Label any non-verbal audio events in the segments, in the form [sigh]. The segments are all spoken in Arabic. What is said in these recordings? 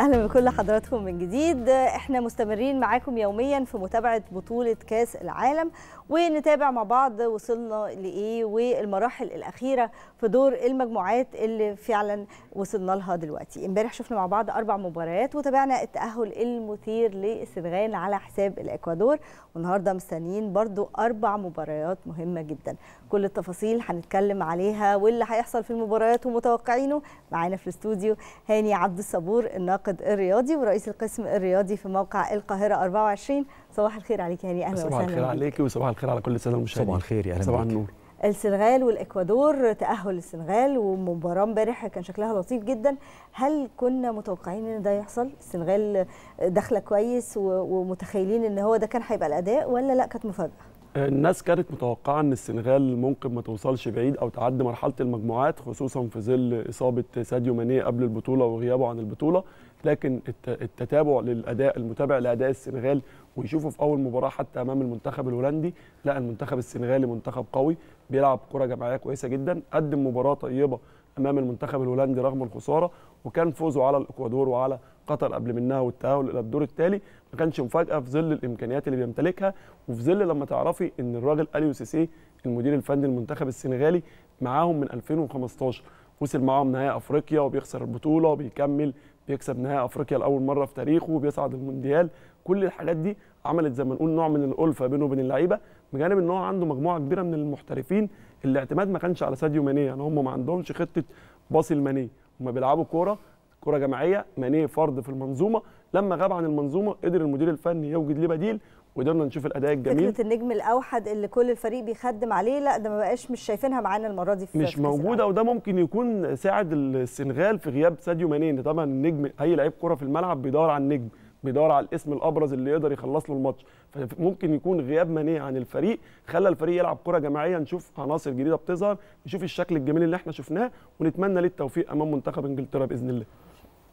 اهلا بكل حضراتكم من جديد احنا مستمرين معاكم يوميا في متابعه بطوله كاس العالم ونتابع مع بعض وصلنا لايه والمراحل الاخيره في دور المجموعات اللي فعلا وصلنا لها دلوقتي امبارح شفنا مع بعض اربع مباريات وتابعنا التاهل المثير للسنغال على حساب الاكوادور والنهارده مستنيين برضو اربع مباريات مهمه جدا كل التفاصيل هنتكلم عليها واللي هيحصل في المباريات ومتوقعينه معانا في الاستوديو هاني عبد الصبور الناقد الناقد الرياضي ورئيس القسم الرياضي في موقع القاهره 24 صباح الخير عليك هاني اهلا وسهلا صباح الخير عليك وصباح الخير على كل الساده المشاهدين صباح الخير يا اهلا صباح النور السنغال والاكوادور تاهل السنغال ومباراه امبارح كان شكلها لطيف جدا هل كنا متوقعين ان ده يحصل السنغال داخله كويس ومتخيلين ان هو ده كان هيبقى الاداء ولا لا كانت مفاجاه الناس كانت متوقعه ان السنغال ممكن ما توصلش بعيد او تعدي مرحله المجموعات خصوصا في ظل اصابه ساديو ماني قبل البطوله وغيابه عن البطوله لكن التتابع للاداء المتابع لاداء السنغال ويشوفه في اول مباراه حتى امام المنتخب الهولندي لا المنتخب السنغالي منتخب قوي بيلعب كره جماعيه كويسه جدا قدم مباراه طيبه امام المنتخب الهولندي رغم الخساره وكان فوزه على الاكوادور وعلى قطر قبل منها والتاهل الى الدور التالي ما كانش مفاجاه في ظل الامكانيات اللي بيمتلكها وفي ظل لما تعرفي ان الراجل اليو سيسي المدير الفني المنتخب السنغالي معاهم من 2015 وصل معاهم نهائي افريقيا وبيخسر البطوله وبيكمل بيكسب نهائي افريقيا لاول مره في تاريخه بيصعد المونديال كل الحاجات دي عملت زي ما نقول نوع من الالفه بينه وبين اللعيبه بجانب ان هو عنده مجموعه كبيره من المحترفين الاعتماد ما كانش على ساديو ماني يعني هم ما عندهمش خطه باصي الماني هم بيلعبوا كوره كوره جماعيه ماني فرد في المنظومه لما غاب عن المنظومه قدر المدير الفني يوجد ليه بديل وقدرنا نشوف الاداء الجميل فكره النجم الاوحد اللي كل الفريق بيخدم عليه لا ده ما بقاش مش شايفينها معانا المره دي في مش موجوده وده ممكن يكون ساعد السنغال في غياب ساديو ماني طبعا النجم اي لعيب كره في الملعب بيدور على النجم بيدور على الاسم الابرز اللي يقدر يخلص له الماتش فممكن يكون غياب ماني عن الفريق خلى الفريق يلعب كره جماعيه نشوف عناصر جديده بتظهر نشوف الشكل الجميل اللي احنا شفناه ونتمنى له التوفيق امام منتخب انجلترا باذن الله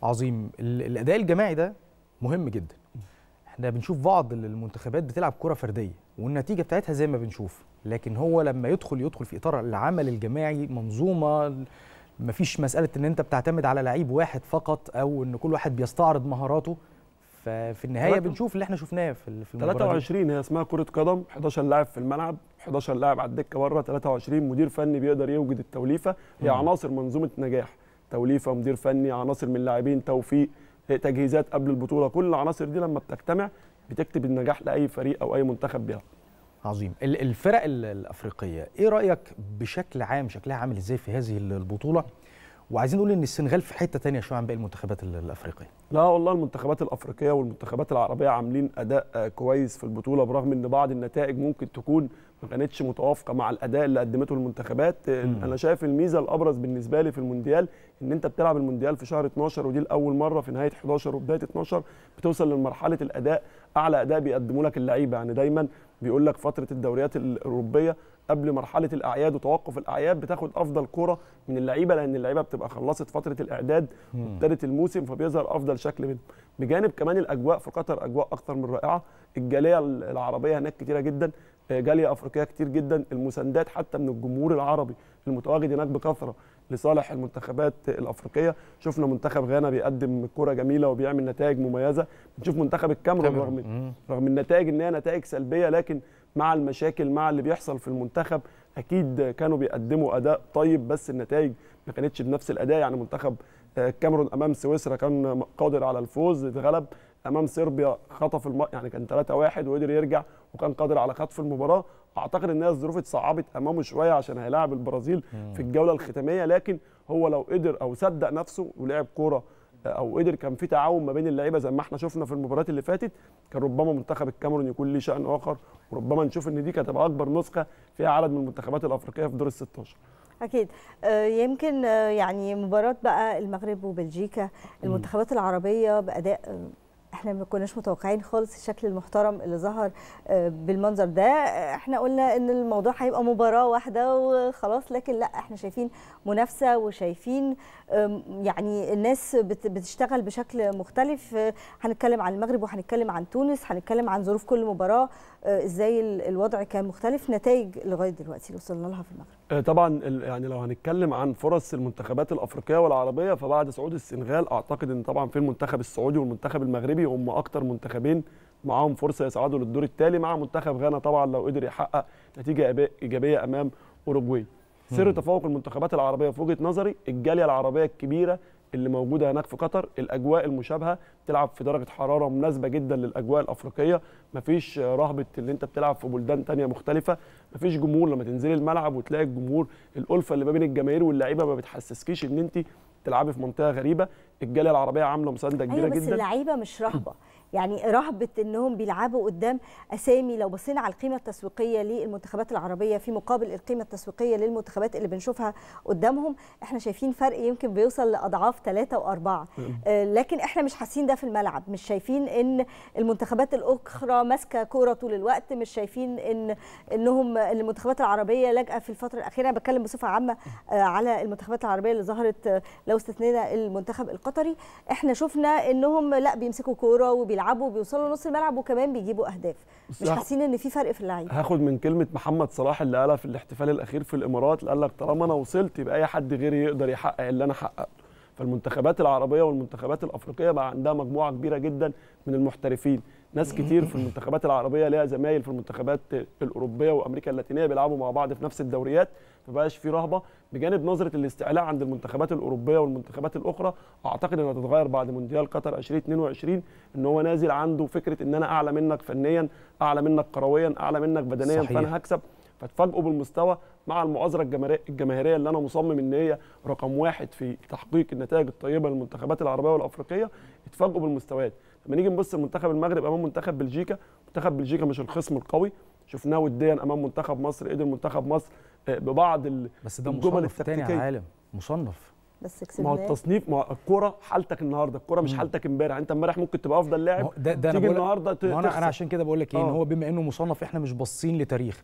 عظيم الاداء الجماعي ده مهم جدا احنا بنشوف بعض المنتخبات بتلعب كره فرديه والنتيجه بتاعتها زي ما بنشوف لكن هو لما يدخل يدخل في اطار العمل الجماعي منظومه مفيش مساله ان انت بتعتمد على لعيب واحد فقط او ان كل واحد بيستعرض مهاراته ففي النهايه بنشوف اللي احنا شفناه في في المباراه 23 هي اسمها كره قدم 11 لاعب في الملعب 11 لاعب على الدكه بره 23 مدير فني بيقدر يوجد التوليفه هي عناصر منظومه نجاح توليفه مدير فني عناصر من لاعبين توفيق تجهيزات قبل البطوله كل العناصر دي لما بتجتمع بتكتب النجاح لاي فريق او اي منتخب بيها عظيم الفرق الافريقيه ايه رايك بشكل عام شكلها عامل ازاي في هذه البطوله وعايزين نقول ان السنغال في حته تانية شويه عن باقي المنتخبات الافريقيه لا والله المنتخبات الافريقيه والمنتخبات العربيه عاملين اداء كويس في البطوله برغم ان بعض النتائج ممكن تكون ما كانتش متوافقه مع الاداء اللي قدمته المنتخبات آه، مم. انا شايف الميزه الابرز بالنسبه لي في المونديال ان انت بتلعب المونديال في شهر 12 ودي الاول مره في نهايه 11 وبدايه 12 بتوصل لمرحله الاداء اعلى اداء بيقدموا لك اللعيبه يعني دايما بيقول لك فتره الدوريات الاوروبيه قبل مرحله الاعياد وتوقف الاعياد بتاخد افضل كره من اللعيبه لان اللعيبه بتبقى خلصت فتره الاعداد وابتدت الموسم فبيظهر افضل شكل منهم بجانب كمان الاجواء في قطر اجواء اكثر من رائعه الجاليه العربيه هناك كتيره جدا آه، جاليه افريقيه كتير جدا المساندات حتى من الجمهور العربي المتواجد هناك بكثره لصالح المنتخبات الافريقيه شفنا منتخب غانا بيقدم كره جميله وبيعمل نتائج مميزه بنشوف منتخب الكاميرون رغم رغم النتائج ان هي نتائج سلبيه لكن مع المشاكل مع اللي بيحصل في المنتخب اكيد كانوا بيقدموا اداء طيب بس النتائج ما كانتش بنفس الاداء يعني منتخب آه، الكاميرون امام سويسرا كان قادر على الفوز اتغلب امام صربيا خطف الم... يعني كان 3 1 وقدر يرجع وكان قادر على خطف المباراه اعتقد ان الظروف اتصعبت امامه شويه عشان هيلاعب البرازيل في الجوله الختاميه لكن هو لو قدر او صدق نفسه ولعب كوره آه، او قدر كان في تعاون ما بين اللعيبه زي ما احنا شفنا في المباريات اللي فاتت كان ربما منتخب الكاميرون يكون ليه شان اخر وربما نشوف ان دي كانت اكبر نسخه فيها عدد من المنتخبات الافريقيه في دور ال 16 اكيد آه، يمكن آه، يعني مباراه بقى المغرب وبلجيكا المنتخبات العربيه باداء احنا ما كناش متوقعين خالص الشكل المحترم اللي ظهر آه، بالمنظر ده آه، احنا قلنا ان الموضوع هيبقى مباراه واحده وخلاص لكن لا احنا شايفين منافسه وشايفين يعني الناس بتشتغل بشكل مختلف آه، هنتكلم عن المغرب وهنتكلم عن تونس هنتكلم عن ظروف كل مباراه ازاي الوضع كان مختلف نتائج لغايه دلوقتي اللي وصلنا لها في المغرب طبعا يعني لو هنتكلم عن فرص المنتخبات الافريقيه والعربيه فبعد صعود السنغال اعتقد ان طبعا في المنتخب السعودي والمنتخب المغربي هم اكتر منتخبين معاهم فرصه يصعدوا للدور التالي مع منتخب غانا طبعا لو قدر يحقق نتيجه ايجابيه امام اوروجواي سر تفوق المنتخبات العربيه في وجهه نظري الجاليه العربيه الكبيره اللي موجوده هناك في قطر الاجواء المشابهه بتلعب في درجه حراره مناسبه جدا للاجواء الافريقيه مفيش رهبه اللي انت بتلعب في بلدان تانية مختلفه مفيش جمهور لما تنزلي الملعب وتلاقي الجمهور الالفه اللي ما بين الجماهير واللعيبه ما بتحسسكيش ان انت تلعبي في منطقه غريبه الجاليه العربيه عامله مسانده كبيره أيوة بس جدا بس اللعيبه مش رهبه يعني رهبه انهم بيلعبوا قدام اسامي لو بصينا على القيمه التسويقيه للمنتخبات العربيه في مقابل القيمه التسويقيه للمنتخبات اللي بنشوفها قدامهم احنا شايفين فرق يمكن بيوصل لاضعاف ثلاثه واربعه آه، لكن احنا مش حاسين ده في الملعب مش شايفين ان المنتخبات الاخرى ماسكه كوره طول الوقت مش شايفين ان انهم المنتخبات العربيه لاجئه في الفتره الاخيره انا بتكلم بصفه عامه آه، على المنتخبات العربيه اللي ظهرت آه، لو استثنينا المنتخب القطري احنا شفنا انهم لا بيمسكوا كوره وبيلعبوا بيلعبوا بيوصلوا نص الملعب وكمان بيجيبوا اهداف مش حاسين ان في فرق في اللعيبه هاخد من كلمه محمد صلاح اللي قالها في الاحتفال الاخير في الامارات اللي قال لك طالما انا وصلت يبقى اي حد غيري يقدر يحقق اللي انا حققته فالمنتخبات العربيه والمنتخبات الافريقيه بقى عندها مجموعه كبيره جدا من المحترفين ناس كتير في المنتخبات العربيه ليها زمايل في المنتخبات الاوروبيه وامريكا اللاتينيه بيلعبوا مع بعض في نفس الدوريات فبقاش في رهبه بجانب نظره الاستعلاء عند المنتخبات الاوروبيه والمنتخبات الاخرى اعتقد انها تتغير بعد مونديال قطر 2022 ان هو نازل عنده فكره ان انا اعلى منك فنيا اعلى منك كرويا اعلى منك بدنيا صحيح. فانا هكسب فتفاجئوا بالمستوى مع المؤازره الجماهيريه اللي انا مصمم ان هي رقم واحد في تحقيق النتائج الطيبه للمنتخبات العربيه والافريقيه اتفاجئوا بالمستويات لما نيجي نبص لمنتخب المغرب امام منتخب بلجيكا منتخب بلجيكا مش الخصم القوي شفناه وديا امام منتخب مصر قدر منتخب مصر آه، ببعض بس ده مصنف تاني عالم مصنف بس كسبناه ما هو التصنيف ما الكوره حالتك النهارده الكوره مش حالتك امبارح انت امبارح ممكن تبقى افضل لاعب تيجي النهارده انا انا عشان كده بقول لك ايه ان آه. هو بما انه مصنف احنا مش باصين لتاريخ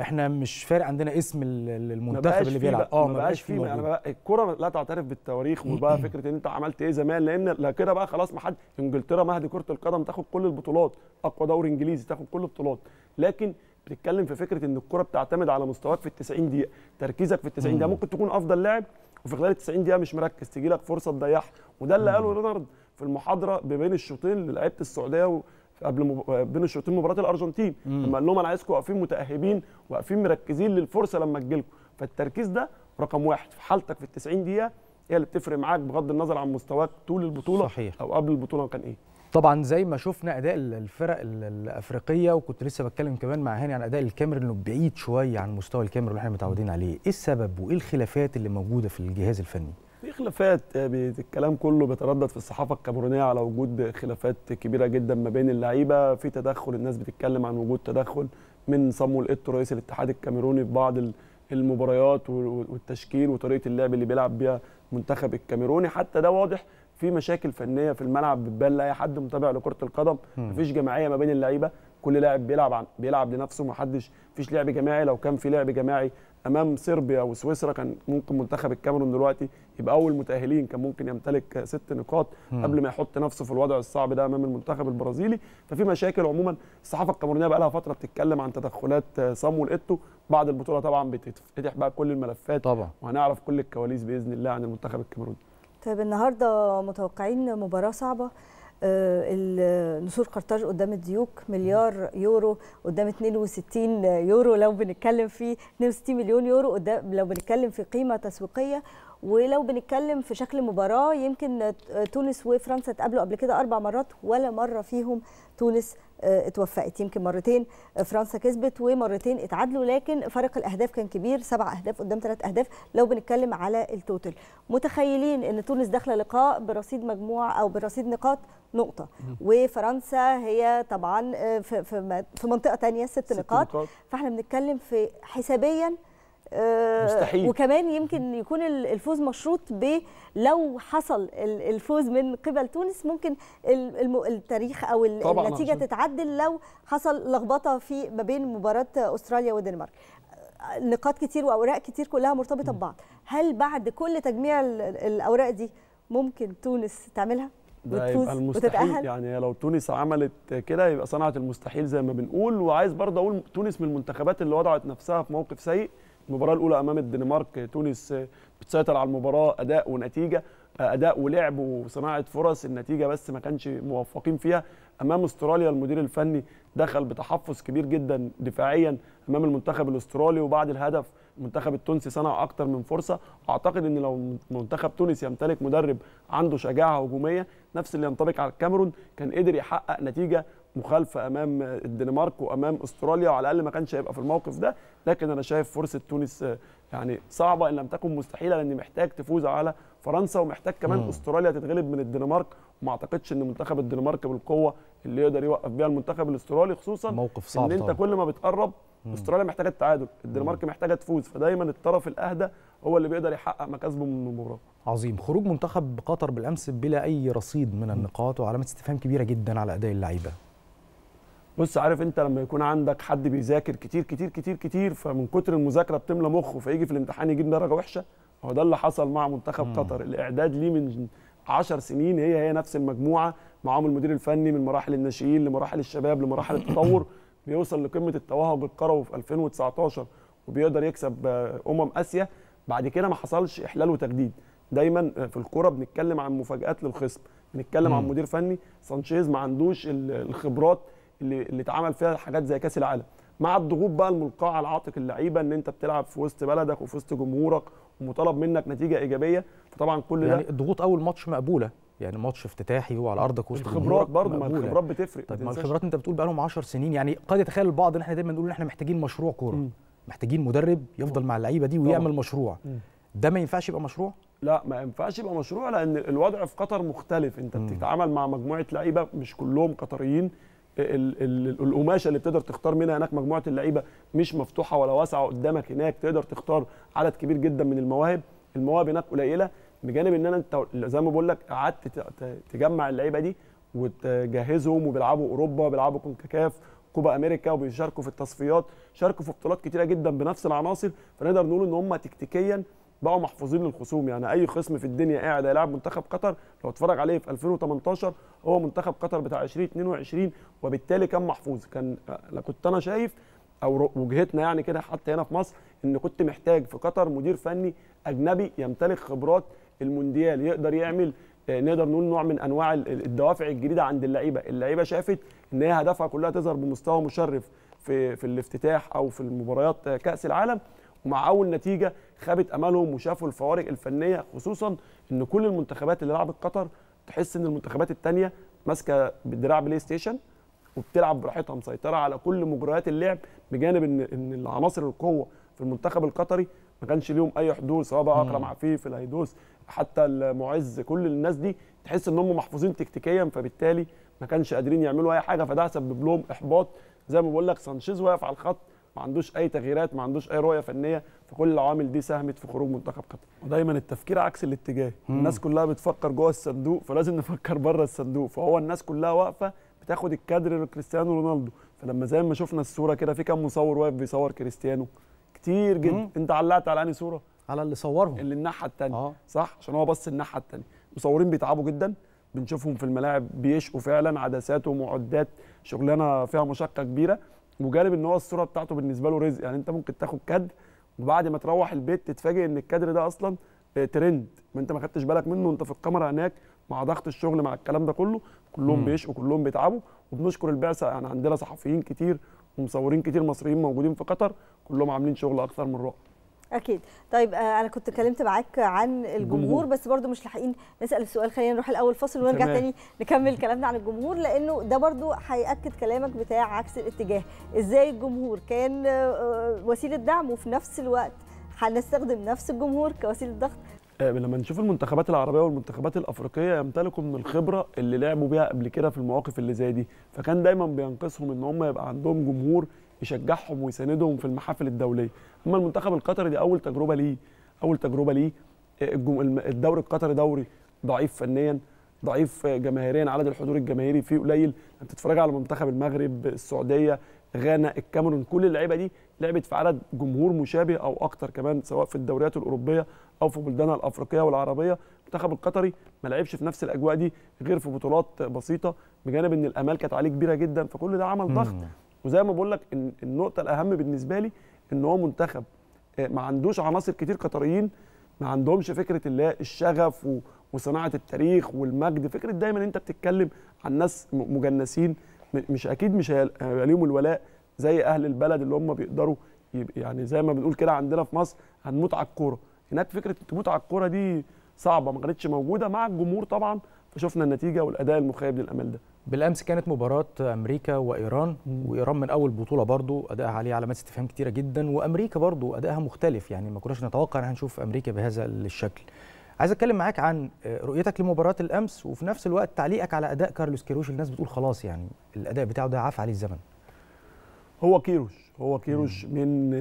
احنا مش فارق عندنا اسم المنتخب اللي بيلعب اه ما بقاش فيه يعني الكوره لا تعترف بالتواريخ وبقى فكره ان انت عملت ايه زمان لان لا كده بقى خلاص ما حد انجلترا مهد كره القدم تاخد كل البطولات اقوى دوري انجليزي تاخد كل البطولات لكن بتتكلم في فكره ان الكره بتعتمد على مستواك في ال 90 دقيقه تركيزك في ال 90 دقيقه ممكن تكون افضل لاعب وفي خلال 90 دقيقه مش مركز تجي لك فرصه تضيعها وده اللي قاله رينارد في المحاضره بين الشوطين للعيبه السعوديه قبل بين الشوطين مباراه الارجنتين مم. لما قال لهم انا عايزكم واقفين متاهبين واقفين مركزين للفرصه لما تجيلكم فالتركيز ده رقم واحد في حالتك في ال 90 دقيقه هي اللي بتفرق معاك بغض النظر عن مستواك طول البطوله صحيح. او قبل البطوله كان ايه طبعا زي ما شفنا اداء الفرق الافريقيه وكنت لسه بتكلم كمان مع هاني عن اداء الكاميرون انه بعيد شويه عن مستوى الكاميرون اللي احنا متعودين عليه، ايه السبب وايه الخلافات اللي موجوده في الجهاز الفني؟ في خلافات آه، الكلام كله بيتردد في الصحافه الكاميرونيه على وجود خلافات كبيره جدا ما بين اللعيبه، في تدخل الناس بتتكلم عن وجود تدخل من صمو ايتو رئيس الاتحاد الكاميروني في بعض المباريات والتشكيل وطريقه اللعب اللي بيلعب بيها منتخب الكاميروني حتى ده واضح في مشاكل فنيه في الملعب بتبان لاي حد متابع لكره القدم مفيش جماعيه ما بين اللعيبه كل لاعب بيلعب عن بيلعب لنفسه محدش فيش لعب جماعي لو كان في لعب جماعي امام صربيا وسويسرا كان ممكن منتخب الكاميرون دلوقتي يبقى اول متاهلين كان ممكن يمتلك ست نقاط قبل ما يحط نفسه في الوضع الصعب ده امام المنتخب البرازيلي ففي مشاكل عموما الصحافه الكاميرونيه بقى لها فتره بتتكلم عن تدخلات صامويل ايتو بعد البطوله طبعا بتتفتح بقى كل الملفات طبعا وهنعرف كل الكواليس باذن الله عن المنتخب الكاميروني طيب النهارده متوقعين مباراه صعبه آه، نسور قرطاج قدام الديوك مليار يورو قدام 62 يورو لو بنتكلم في 62 مليون يورو قدام لو بنتكلم في قيمه تسويقيه ولو بنتكلم في شكل مباراه يمكن تونس وفرنسا اتقابلوا قبل كده اربع مرات ولا مره فيهم تونس آه، اتوفقت يمكن مرتين فرنسا كسبت ومرتين اتعادلوا لكن فرق الاهداف كان كبير سبع اهداف قدام ثلاث اهداف لو بنتكلم على التوتل متخيلين ان تونس داخله لقاء برصيد مجموع او برصيد نقاط نقطة وفرنسا هي طبعا آه، في منطقة ثانيه ست نقاط فاحنا بنتكلم في حسابيا مستحيل وكمان يمكن يكون الفوز مشروط ب لو حصل الفوز من قبل تونس ممكن التاريخ او النتيجه تتعدل لو حصل لخبطه في ما بين مباراه استراليا والدنمارك نقاط كتير واوراق كتير كلها مرتبطه ببعض هل بعد كل تجميع الاوراق دي ممكن تونس تعملها ده يبقى المستحيل وتتأهل. يعني لو تونس عملت كده يبقى صنعت المستحيل زي ما بنقول وعايز برضه اقول تونس من المنتخبات اللي وضعت نفسها في موقف سيء المباراه الاولى امام الدنمارك تونس آه، بتسيطر على المباراه اداء ونتيجه آه، اداء ولعب وصناعه فرص النتيجه بس ما كانش موفقين فيها امام استراليا المدير الفني دخل بتحفظ كبير جدا دفاعيا امام المنتخب الاسترالي وبعد الهدف المنتخب التونسي صنع اكتر من فرصه اعتقد ان لو منتخب تونس يمتلك مدرب عنده شجاعه هجوميه نفس اللي ينطبق على الكاميرون كان قدر يحقق نتيجه مخالفه امام الدنمارك وامام استراليا وعلى الاقل ما كانش هيبقى في الموقف ده لكن انا شايف فرصه تونس آه، يعني صعبه ان لم تكن مستحيله لان محتاج تفوز على فرنسا ومحتاج كمان مم. استراليا تتغلب من الدنمارك وما اعتقدش ان منتخب الدنمارك بالقوه اللي يقدر يوقف بيها المنتخب الاسترالي خصوصا موقف صعب ان انت طبعا. كل ما بتقرب مم. استراليا محتاجه التعادل الدنمارك محتاجه تفوز فدايما الطرف الاهدى هو اللي بيقدر يحقق مكاسبه من المباراه عظيم خروج منتخب قطر بالامس بلا اي رصيد من النقاط وعلامه استفهام كبيره جدا على اداء اللعيبه بص عارف انت لما يكون عندك حد بيذاكر كتير كتير كتير كتير فمن كتر المذاكره بتملى مخه فيجي في الامتحان يجيب درجه وحشه هو ده اللي حصل مع منتخب مم. قطر الاعداد ليه من 10 سنين هي هي نفس المجموعه معاهم المدير الفني من مراحل الناشئين لمراحل الشباب لمراحل التطور [coughs] بيوصل لقمه التوهج القروي في 2019 وبيقدر يكسب آه، امم اسيا بعد كده ما حصلش احلال وتجديد دايما آه، في الكوره بنتكلم عن مفاجات للخصم بنتكلم مم. عن مدير فني سانشيز ما عندوش الخبرات اللي اللي اتعمل فيها حاجات زي كاس العالم مع الضغوط بقى الملقاه على عاتق اللعيبه ان انت بتلعب في وسط بلدك وفي وسط جمهورك ومطالب منك نتيجه ايجابيه فطبعا كل يعني ده الضغوط اول ماتش مقبوله يعني ماتش افتتاحي وعلى ارضك وسط الخبرات برضه ما الخبرات بتفرق طب ما طيب، الخبرات انت بتقول بقى لهم 10 سنين يعني قد يتخيل البعض ان احنا دايما نقول ان احنا محتاجين مشروع كوره محتاجين مدرب يفضل مع اللعيبه دي ويعمل طبعا. مشروع ده ما ينفعش يبقى مشروع لا ما ينفعش يبقى مشروع لان الوضع في قطر مختلف انت بتتعامل مع مجموعه لعيبه مش كلهم قطريين القماشه اللي بتقدر تختار منها هناك مجموعه اللعيبه مش مفتوحه ولا واسعه قدامك هناك تقدر تختار عدد كبير جدا من المواهب المواهب هناك قليله بجانب ان انا انت زي ما بقول لك قعدت تجمع اللعيبه دي وتجهزهم وبيلعبوا اوروبا وبيلعبوا كونكاكاف كوبا امريكا وبيشاركوا في التصفيات شاركوا في بطولات كتيره جدا بنفس العناصر فنقدر نقول ان هم تكتيكيا بقوا محفوظين للخصوم يعني اي خصم في الدنيا قاعد هيلاعب منتخب قطر لو اتفرج عليه في 2018 هو منتخب قطر بتاع 2022 وبالتالي كان محفوظ كان كنت انا شايف او وجهتنا يعني كده حتى هنا في مصر ان كنت محتاج في قطر مدير فني اجنبي يمتلك خبرات المونديال يقدر يعمل آه، نقدر نقول نوع من انواع الدوافع الجديده عند اللعيبه، اللعيبه شافت ان هي هدفها كلها تظهر بمستوى مشرف في في الافتتاح او في المباريات آه، كاس العالم ومع اول نتيجه خابت امالهم وشافوا الفوارق الفنيه خصوصا ان كل المنتخبات اللي لعبت قطر تحس ان المنتخبات الثانيه ماسكه بالدراع بلاي ستيشن وبتلعب براحتها مسيطره على كل مجريات اللعب بجانب ان ان العناصر القوه في المنتخب القطري ما كانش ليهم اي حدود سواء بقى اكرم عفيف الهيدوس حتى المعز كل الناس دي تحس ان هم محفوظين تكتيكيا فبالتالي ما كانش قادرين يعملوا اي حاجه فده سبب لهم احباط زي ما بقول لك سانشيز واقف على الخط ما عندوش اي تغييرات ما عندوش اي رؤيه فنيه فكل العوامل دي ساهمت في خروج منتخب قطر ودايما التفكير عكس الاتجاه مم. الناس كلها بتفكر جوه الصندوق فلازم [laughs] نفكر بره الصندوق فهو الناس كلها واقفه بتاخد الكادر لكريستيانو رونالدو فلما زي ما شفنا الصوره كده في كام مصور واقف بيصور كريستيانو كتير جدا مم. انت علقت على انهي صوره على اللي صورهم اللي الناحيه الثانيه آه. صح عشان هو بص الناحيه الثانيه مصورين بيتعبوا جدا بنشوفهم في الملاعب بيشقوا فعلا عدسات ومعدات شغلانه فيها مشقه كبيره وجالب ان هو الصوره بتاعته بالنسبه له رزق يعني انت ممكن تاخد كد وبعد ما تروح البيت تتفاجئ ان الكادر ده اصلا ترند آه، ما انت ما خدتش بالك منه وانت في الكاميرا هناك مع ضغط الشغل مع الكلام ده كله كلهم بيشقوا كلهم بيتعبوا وبنشكر البعثه يعني عندنا صحفيين كتير ومصورين كتير مصريين موجودين في قطر كلهم عاملين شغل اكثر من رائع اكيد طيب آه، انا كنت اتكلمت معاك عن الجمهور بس برضو مش لاحقين نسال السؤال خلينا نروح الاول فصل ونرجع تمام. تاني نكمل كلامنا عن الجمهور لانه ده برضو هياكد كلامك بتاع عكس الاتجاه ازاي الجمهور كان آه، آه، وسيله دعم وفي نفس الوقت هنستخدم نفس الجمهور كوسيله ضغط لما نشوف المنتخبات العربيه والمنتخبات الافريقيه يمتلكوا من الخبره اللي لعبوا بيها قبل كده في المواقف اللي زي دي فكان دايما بينقصهم ان هم يبقى عندهم جمهور يشجعهم ويساندهم في المحافل الدوليه اما المنتخب القطري دي اول تجربه ليه اول تجربه ليه آه، الدوري القطري دوري ضعيف فنيا ضعيف آه، جماهيريا عدد الحضور الجماهيري فيه قليل انت تتفرج على منتخب المغرب السعوديه غانا الكاميرون كل اللعيبه دي لعبت في عدد جمهور مشابه او اكتر كمان سواء في الدوريات الاوروبيه او في بلدانها الافريقيه والعربيه المنتخب القطري ما لعبش في نفس الاجواء دي غير في بطولات بسيطه بجانب ان الامال كانت عليه كبيره جدا فكل ده عمل ضغط وزي ما بقول لك النقطه الاهم بالنسبه لي ان هو منتخب آه، ما عندوش عناصر كتير قطريين ما عندهمش فكره اللي الشغف وصناعه التاريخ والمجد فكره دايما انت بتتكلم عن ناس مجنسين مش اكيد مش هيبقى ليهم الولاء زي اهل البلد اللي هم بيقدروا يعني زي ما بنقول كده عندنا في مصر هنموت على الكوره هناك فكره تموت على الكوره دي صعبه ما كانتش موجوده مع الجمهور طبعا فشفنا النتيجه والاداء المخيب للامال ده بالامس كانت مباراه امريكا وايران وايران من اول بطوله برضو ادائها عليه علامات استفهام كتيره جدا وامريكا برضو ادائها مختلف يعني ما كناش نتوقع ان هنشوف امريكا بهذا الشكل عايز اتكلم معاك عن رؤيتك لمباراه الامس وفي نفس الوقت تعليقك على اداء كارلوس كيروش الناس بتقول خلاص يعني الاداء بتاعه ده عفى عليه الزمن هو كيروش هو كيروش من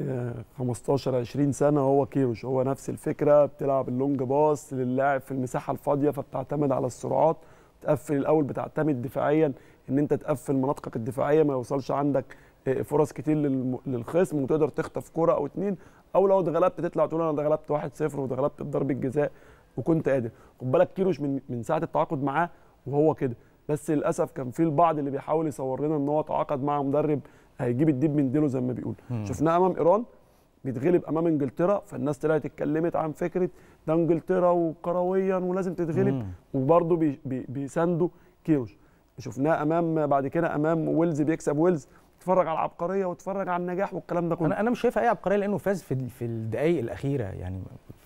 15 آه، 20 سنه هو كيروش هو نفس الفكره بتلعب اللونج باص للاعب في المساحه الفاضيه فبتعتمد على السرعات تقفل الاول بتعتمد دفاعيا ان انت تقفل مناطقك الدفاعيه ما يوصلش عندك آه، فرص كتير للخصم وتقدر تخطف كره او اتنين او لو اتغلبت تطلع تقول انا اتغلبت 1-0 واتغلبت بضربه جزاء وكنت قادر خد بالك كيروش من من ساعه التعاقد معاه وهو كده بس للاسف كان في البعض اللي بيحاول يصور لنا ان هو تعاقد مع مدرب هيجيب الديب من ديله زي ما بيقول شفناه امام ايران بيتغلب امام انجلترا فالناس طلعت اتكلمت عن فكره ده انجلترا وكرويا ولازم تتغلب وبرده بي بي بيساندوا كيروش شفناه امام بعد كده امام ويلز بيكسب ويلز اتفرج على العبقريه واتفرج على النجاح والكلام ده كله انا انا مش شايفها اي عبقريه لانه فاز في في الدقائق الاخيره يعني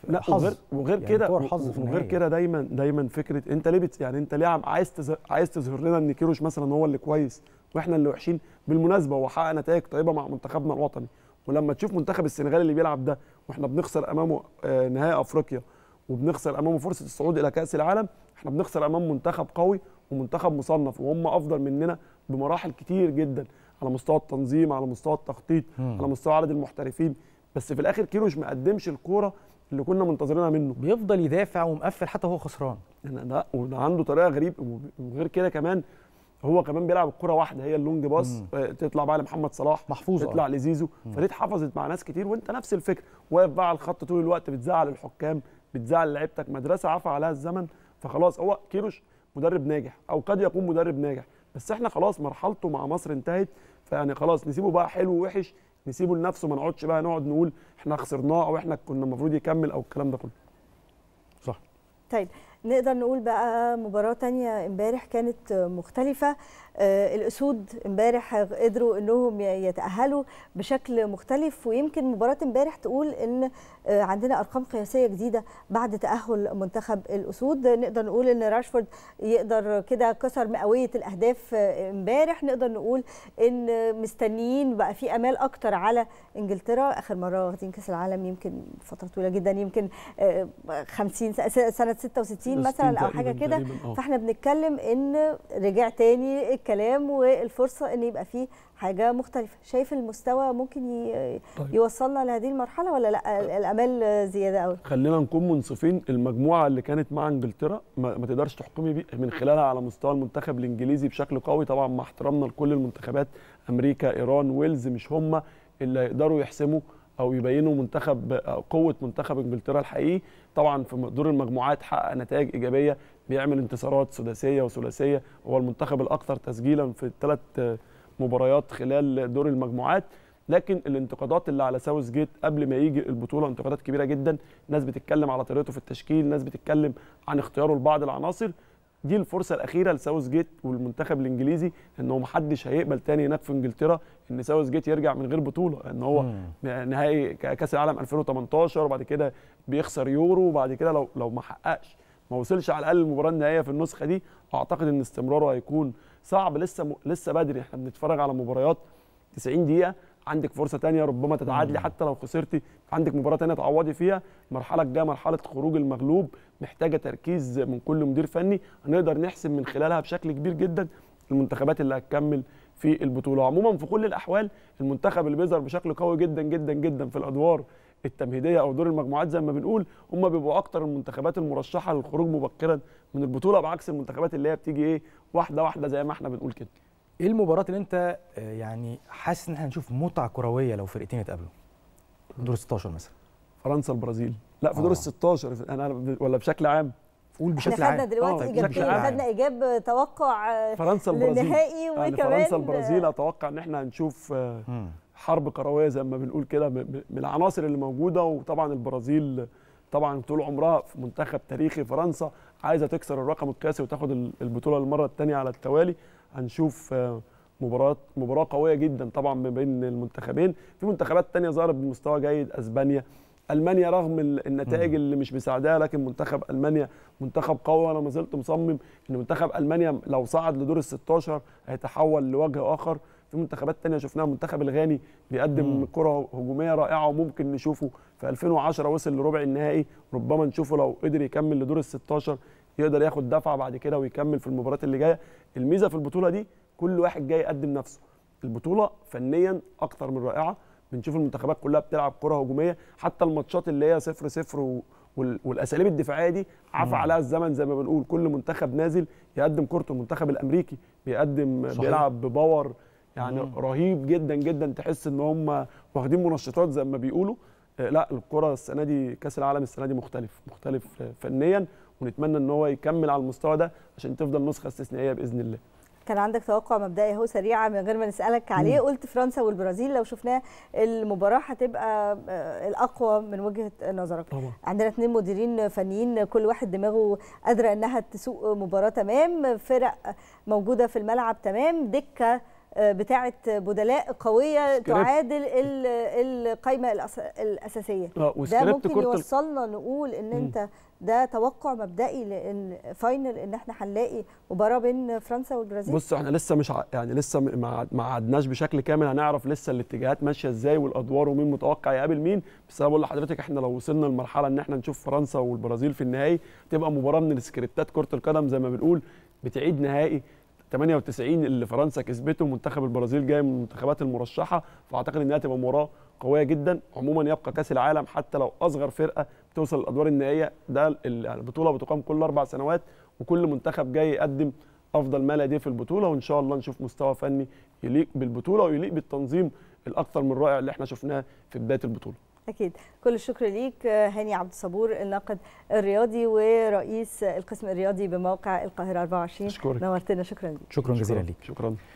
لا حظ وغير, وغير يعني كده وغير كده دايما دايما فكره انت ليه يعني انت ليه عايز تزهر عايز تظهر لنا ان كيروش مثلا هو اللي كويس واحنا اللي وحشين بالمناسبه هو حقق نتائج طيبه مع منتخبنا الوطني ولما تشوف منتخب السنغال اللي بيلعب ده واحنا بنخسر امامه آه، نهائي افريقيا وبنخسر امامه فرصه الصعود الى كاس العالم احنا بنخسر امام منتخب قوي ومنتخب مصنف وهم افضل مننا بمراحل كتير جدا على مستوى التنظيم على مستوى التخطيط م. على مستوى عدد المحترفين بس في الاخر كيروش ما قدمش الكوره اللي كنا منتظرينها منه بيفضل يدافع ومقفل حتى وهو خسران لا وعنده طريقه غريب وغير كده كمان هو كمان بيلعب الكره واحده هي اللونج باص آه، تطلع بقى لمحمد صلاح محفوظة تطلع لزيزو فدي حفظت مع ناس كتير وانت نفس الفكره واقف بقى على الخط طول الوقت بتزعل الحكام بتزعل لعيبتك مدرسه عفى عليها الزمن فخلاص هو كيروش مدرب ناجح او قد يكون مدرب ناجح بس احنا خلاص مرحلته مع مصر انتهت فيعني خلاص نسيبه بقى حلو ووحش نسيبه لنفسه ما نقعدش بقى نقعد نقول احنا خسرناه او احنا كنا المفروض يكمل او الكلام ده كله صح طيب نقدر نقول بقى مباراه تانية امبارح كانت مختلفه آه، الاسود امبارح قدروا انهم يتاهلوا بشكل مختلف ويمكن مباراه امبارح تقول ان آه، عندنا ارقام قياسيه جديده بعد تاهل منتخب الاسود نقدر نقول ان راشفورد يقدر كده كسر مئويه الاهداف آه، امبارح نقدر نقول ان مستنيين بقى في امال اكتر على انجلترا اخر مره واخدين كاس العالم يمكن فتره طويله جدا يمكن 50 سنه 66 60 مثلا او حاجه كده آه. فاحنا بنتكلم ان رجع تاني الكلام والفرصه ان يبقى فيه حاجه مختلفه شايف المستوى ممكن ي... طيب. يوصلنا لهذه المرحله ولا لا الامال زياده قوي خلينا نكون منصفين المجموعه اللي كانت مع انجلترا ما, ما تقدرش تحكمي من خلالها على مستوى المنتخب الانجليزي بشكل قوي طبعا مع احترامنا لكل المنتخبات امريكا ايران ويلز مش هم اللي يقدروا يحسموا او يبينوا منتخب قوه منتخب انجلترا الحقيقي طبعا في دور المجموعات حقق نتائج ايجابيه بيعمل انتصارات سداسيه وثلاثيه هو المنتخب الاكثر تسجيلا في الثلاث مباريات خلال دور المجموعات لكن الانتقادات اللي على ساوث جيت قبل ما يجي البطوله انتقادات كبيره جدا ناس بتتكلم على طريقته في التشكيل ناس بتتكلم عن اختياره لبعض العناصر دي الفرصه الاخيره لساوث جيت والمنتخب الانجليزي ان هو محدش هيقبل تاني هناك في انجلترا ان ساوث جيت يرجع من غير بطوله ان هو نهائي كاس العالم 2018 وبعد كده بيخسر يورو وبعد كده لو لو ما حققش ما وصلش على الاقل المباراه النهائيه في النسخه دي اعتقد ان استمراره هيكون صعب لسه م... لسه بدري احنا بنتفرج على مباريات 90 دقيقه عندك فرصه تانية ربما تتعادلي حتى لو خسرتي عندك مباراه تانية تعوضي فيها المرحله الجايه مرحله خروج المغلوب محتاجه تركيز من كل مدير فني هنقدر نحسم من خلالها بشكل كبير جدا المنتخبات اللي هتكمل في البطوله عموما في كل الاحوال المنتخب اللي بيظهر بشكل قوي جدا جدا جدا في الادوار التمهيديه او دور المجموعات زي ما بنقول هم بيبقوا اكتر المنتخبات المرشحه للخروج مبكرا من البطوله بعكس المنتخبات اللي هي بتيجي ايه واحده واحده زي ما احنا بنقول كده ايه المباراه اللي انت آه، يعني حاسس ان احنا هنشوف متعه كرويه لو فرقتين اتقابلوا دور 16 مثلا فرنسا البرازيل لا في دور آه. ال 16 انا ولا بشكل عام قول بشكل عام احنا خدنا دلوقتي اجابتين آه، خدنا اجاب توقع فرنسا البرازيل للنهائي يعني وكمان فرنسا البرازيل اتوقع ان احنا هنشوف حرب كرويه زي ما بنقول كده من العناصر اللي موجوده وطبعا البرازيل طبعا طول عمرها في منتخب تاريخي فرنسا عايزه تكسر الرقم القياسي وتاخد البطوله المره الثانيه على التوالي هنشوف آه، مباراه مباراه قويه جدا طبعا ما بين المنتخبين في منتخبات تانية ظهرت بمستوى جيد اسبانيا المانيا رغم النتائج اللي مش مساعداها لكن منتخب المانيا منتخب قوي وانا ما زلت مصمم ان منتخب المانيا لو صعد لدور ال 16 هيتحول لوجه اخر في منتخبات تانية شفناها منتخب الغاني بيقدم مم. كرة هجومية رائعة وممكن نشوفه في 2010 وصل لربع النهائي ربما نشوفه لو قدر يكمل لدور ال 16 يقدر ياخد دفعه بعد كده ويكمل في المباريات اللي جايه الميزه في البطوله دي كل واحد جاي يقدم نفسه البطوله فنيا اكتر من رائعه بنشوف المنتخبات كلها بتلعب كره هجوميه حتى الماتشات اللي هي صفر صفر و... والاساليب الدفاعيه دي عفى عليها الزمن زي ما بنقول كل منتخب نازل يقدم كورته المنتخب الامريكي بيقدم صحيح. بيلعب بباور يعني مم. رهيب جدا جدا تحس ان هم واخدين منشطات زي ما بيقولوا آه، لا الكره السنه دي كاس العالم السنه دي مختلف مختلف فنيا ونتمنى ان هو يكمل على المستوى ده عشان تفضل نسخه استثنائيه باذن الله كان عندك توقع مبدئي هو سريع من غير ما نسالك عليه قلت فرنسا والبرازيل لو شفناه المباراه هتبقى آه، الاقوى من وجهه نظرك طبعا. عندنا اثنين مديرين فنيين كل واحد دماغه قادره انها تسوق مباراه تمام فرق موجوده في الملعب تمام دكه آه، بتاعه بدلاء قويه تعادل القائمه الاساسيه آه، ده ممكن يوصلنا نقول ان انت ده توقع مبدئي للفاينل ان احنا هنلاقي مباراه بين فرنسا والبرازيل بص احنا لسه مش ع... يعني لسه ما عدناش بشكل كامل هنعرف لسه الاتجاهات ماشيه ازاي والادوار ومين متوقع يقابل مين بس انا بقول لحضرتك احنا لو وصلنا لمرحله ان احنا نشوف فرنسا والبرازيل في النهائي تبقى مباراه من السكريبتات كره القدم زي ما بنقول بتعيد نهائي 98 اللي فرنسا كسبته منتخب البرازيل جاي من المنتخبات المرشحه فاعتقد انها تبقى مباراه قويه جدا عموما يبقى كاس العالم حتى لو اصغر فرقه بتوصل للادوار النهائيه ده البطوله بتقام كل اربع سنوات وكل منتخب جاي يقدم افضل ما لديه في البطوله وان شاء الله نشوف مستوى فني يليق بالبطوله ويليق بالتنظيم الاكثر من رائع اللي احنا شفناه في بدايه البطوله اكيد كل الشكر ليك هاني عبد الصبور الناقد الرياضي ورئيس القسم الرياضي بموقع القاهره 24 شكرا نورتنا شكرا شكرا جزيلا ليك شكرا